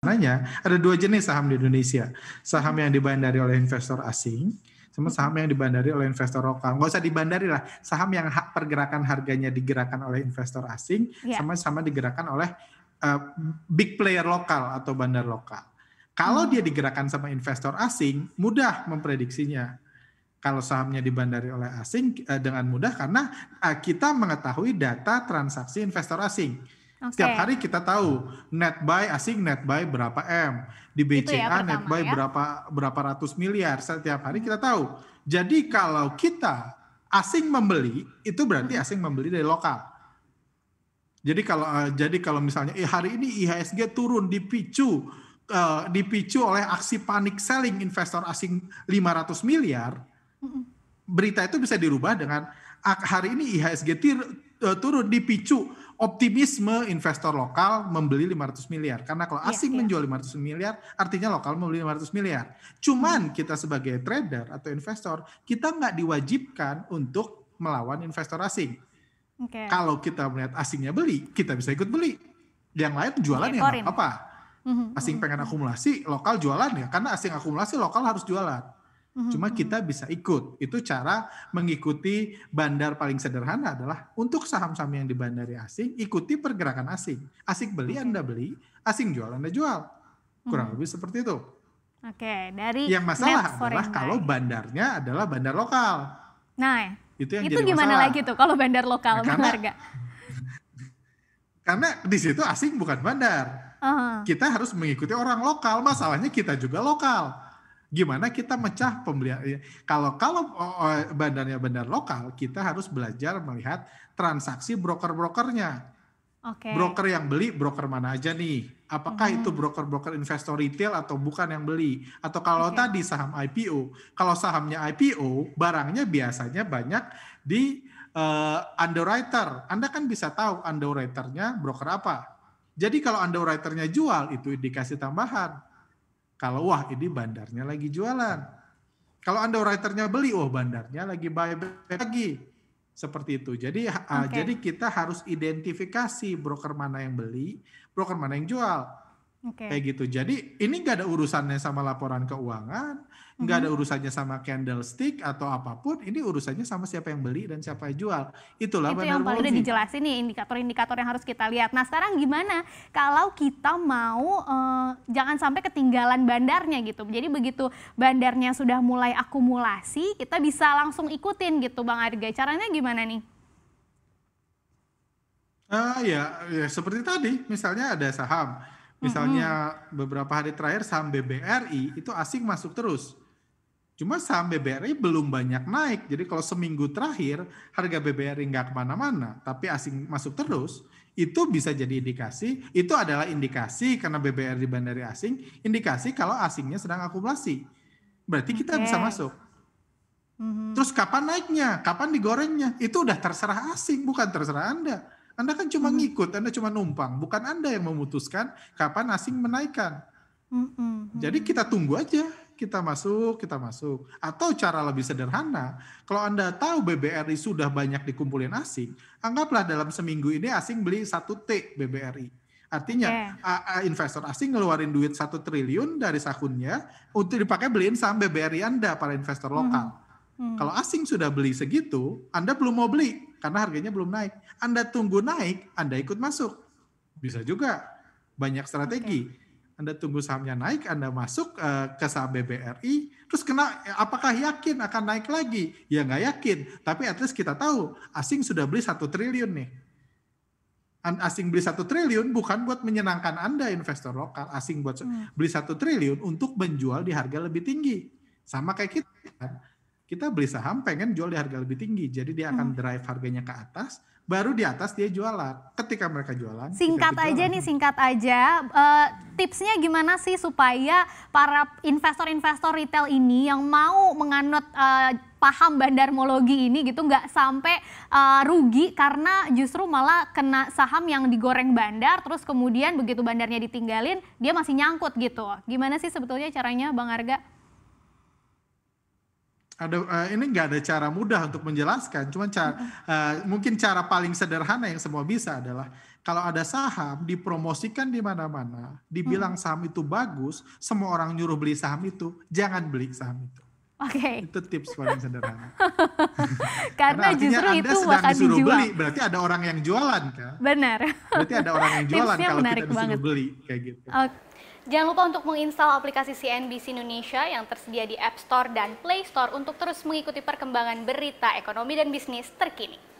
Karena ada dua jenis saham di Indonesia. Saham yang dibandari oleh investor asing, sama hmm. saham yang dibandari oleh investor lokal. Nggak usah dibandari lah, saham yang hak pergerakan harganya digerakkan oleh investor asing, sama-sama iya. digerakkan oleh uh, big player lokal atau bandar lokal. Kalau hmm. dia digerakkan sama investor asing, mudah memprediksinya. Kalau sahamnya dibandari oleh asing uh, dengan mudah karena uh, kita mengetahui data transaksi investor asing Okay. Setiap hari kita tahu net buy asing net buy berapa M, di BCA ya, pertama, net buy ya? berapa berapa ratus miliar. Setiap hari kita tahu. Jadi kalau kita asing membeli, itu berarti hmm. asing membeli dari lokal. Jadi kalau eh, jadi kalau misalnya eh, hari ini IHSG turun dipicu eh, dipicu oleh aksi panik selling investor asing 500 miliar, hmm. berita itu bisa dirubah dengan ah, hari ini IHSG uh, turun dipicu optimisme investor lokal membeli 500 miliar. Karena kalau iya, asing yeah, yeah. menjual 500 miliar, artinya lokal membeli 500 miliar. Cuman hmm. kita sebagai trader atau investor, kita nggak diwajibkan untuk melawan investor asing. Okay. Kalau kita melihat asingnya beli, kita bisa ikut beli. Yang lain jualan ya apa-apa. Hmm, hmm, asing pengen akumulasi, lokal jualan ya. Karena asing akumulasi, lokal harus jualan. Mm-hmm, Cuma mm-hmm. kita bisa ikut. Itu cara mengikuti bandar paling sederhana adalah untuk saham-saham yang di bandar asing, ikuti pergerakan asing. Asing beli mm-hmm. Anda beli, asing jual Anda jual. Kurang hmm. lebih seperti itu. Oke, okay, dari yang masalah adalah kalau bandarnya adalah bandar lokal. Nah, itu yang itu gimana masalah. lagi tuh kalau bandar lokal nah, karena, harga? karena di situ asing bukan bandar. Uh -huh. Kita harus mengikuti orang lokal. Masalahnya kita juga lokal gimana kita mecah pembelian iya. kalau kalau oh, oh, bandarnya bandar lokal kita harus belajar melihat transaksi broker-brokernya okay. broker yang beli broker mana aja nih apakah mm -hmm. itu broker-broker investor retail atau bukan yang beli atau kalau okay. tadi saham IPO kalau sahamnya IPO barangnya biasanya banyak di uh, underwriter Anda kan bisa tahu underwriternya broker apa jadi kalau underwriternya jual itu indikasi tambahan kalau wah ini bandarnya lagi jualan. Kalau Anda writernya beli, oh bandarnya lagi buyback lagi. Seperti itu. Jadi okay. uh, jadi kita harus identifikasi broker mana yang beli, broker mana yang jual Okay. Kayak gitu. Jadi ini nggak ada urusannya sama laporan keuangan, nggak mm -hmm. ada mm-hmm. urusannya sama candlestick atau apapun. Ini urusannya sama siapa yang beli dan siapa yang jual. Itulah Itu yang paling udah dijelasin nih indikator-indikator yang harus kita lihat. Nah sekarang gimana kalau kita mau eh, jangan sampai ketinggalan bandarnya gitu. Jadi begitu bandarnya sudah mulai akumulasi, kita bisa langsung ikutin gitu Bang Arga. Caranya gimana nih? Uh, ya, ya seperti tadi, misalnya ada saham Misalnya mm-hmm. beberapa hari terakhir saham BBRI itu asing masuk terus. Cuma saham BBRI belum banyak naik. Jadi kalau seminggu terakhir harga BBRI nggak kemana-mana, tapi asing masuk terus, itu bisa jadi indikasi. Itu adalah indikasi karena BBRI bandari asing, indikasi kalau asingnya sedang akumulasi. Berarti kita okay. bisa masuk. Mm-hmm. Terus kapan naiknya? Kapan digorengnya? Itu udah terserah asing, bukan terserah Anda anda kan cuma hmm. ngikut, Anda cuma numpang, bukan Anda yang memutuskan kapan asing menaikkan. Hmm, hmm, Jadi kita tunggu aja, kita masuk, kita masuk. Atau cara lebih sederhana, kalau Anda tahu BBRI sudah banyak dikumpulin asing, anggaplah dalam seminggu ini asing beli 1 T BBRI. Artinya okay. investor asing ngeluarin duit satu triliun dari sakunnya untuk dipakai beliin saham BBRI Anda para investor lokal. mm Hmm. Kalau asing sudah beli segitu, Anda belum mau beli karena harganya belum naik. Anda tunggu naik, Anda ikut masuk. Bisa juga. Banyak strategi. Okay. Anda tunggu sahamnya naik, Anda masuk uh, ke saham BBRI, terus kena eh, apakah yakin akan naik lagi? Ya nggak yakin, tapi at least kita tahu asing sudah beli satu triliun nih. Asing beli satu triliun bukan buat menyenangkan Anda investor lokal, asing buat hmm. beli satu triliun untuk menjual di harga lebih tinggi. Sama kayak kita kita beli saham pengen jual di harga lebih tinggi. Jadi dia akan hmm. drive harganya ke atas, baru di atas dia jualan. Ketika mereka jualan. Singkat aja nih, eh, singkat aja. Uh, tipsnya gimana sih supaya para investor-investor retail ini yang mau menganut uh, paham bandarmologi ini gitu nggak sampai uh, rugi karena justru malah kena saham yang digoreng bandar terus kemudian begitu bandarnya ditinggalin dia masih nyangkut gitu. Gimana sih sebetulnya caranya Bang Arga? ada uh, ini nggak ada cara mudah untuk menjelaskan cuman uh, mungkin cara paling sederhana yang semua bisa adalah kalau ada saham dipromosikan di mana-mana dibilang saham itu bagus semua orang nyuruh beli saham itu jangan beli saham itu Oke. Okay. Itu tips paling sederhana. Karena, Karena justru anda itu sedang akan disuruh dijual. beli, berarti ada orang yang jualan kan? Benar. Berarti ada orang yang jualan kalau kita disuruh banget. beli kayak gitu. Oke. Okay. Jangan lupa untuk menginstal aplikasi CNBC Indonesia yang tersedia di App Store dan Play Store untuk terus mengikuti perkembangan berita ekonomi dan bisnis terkini.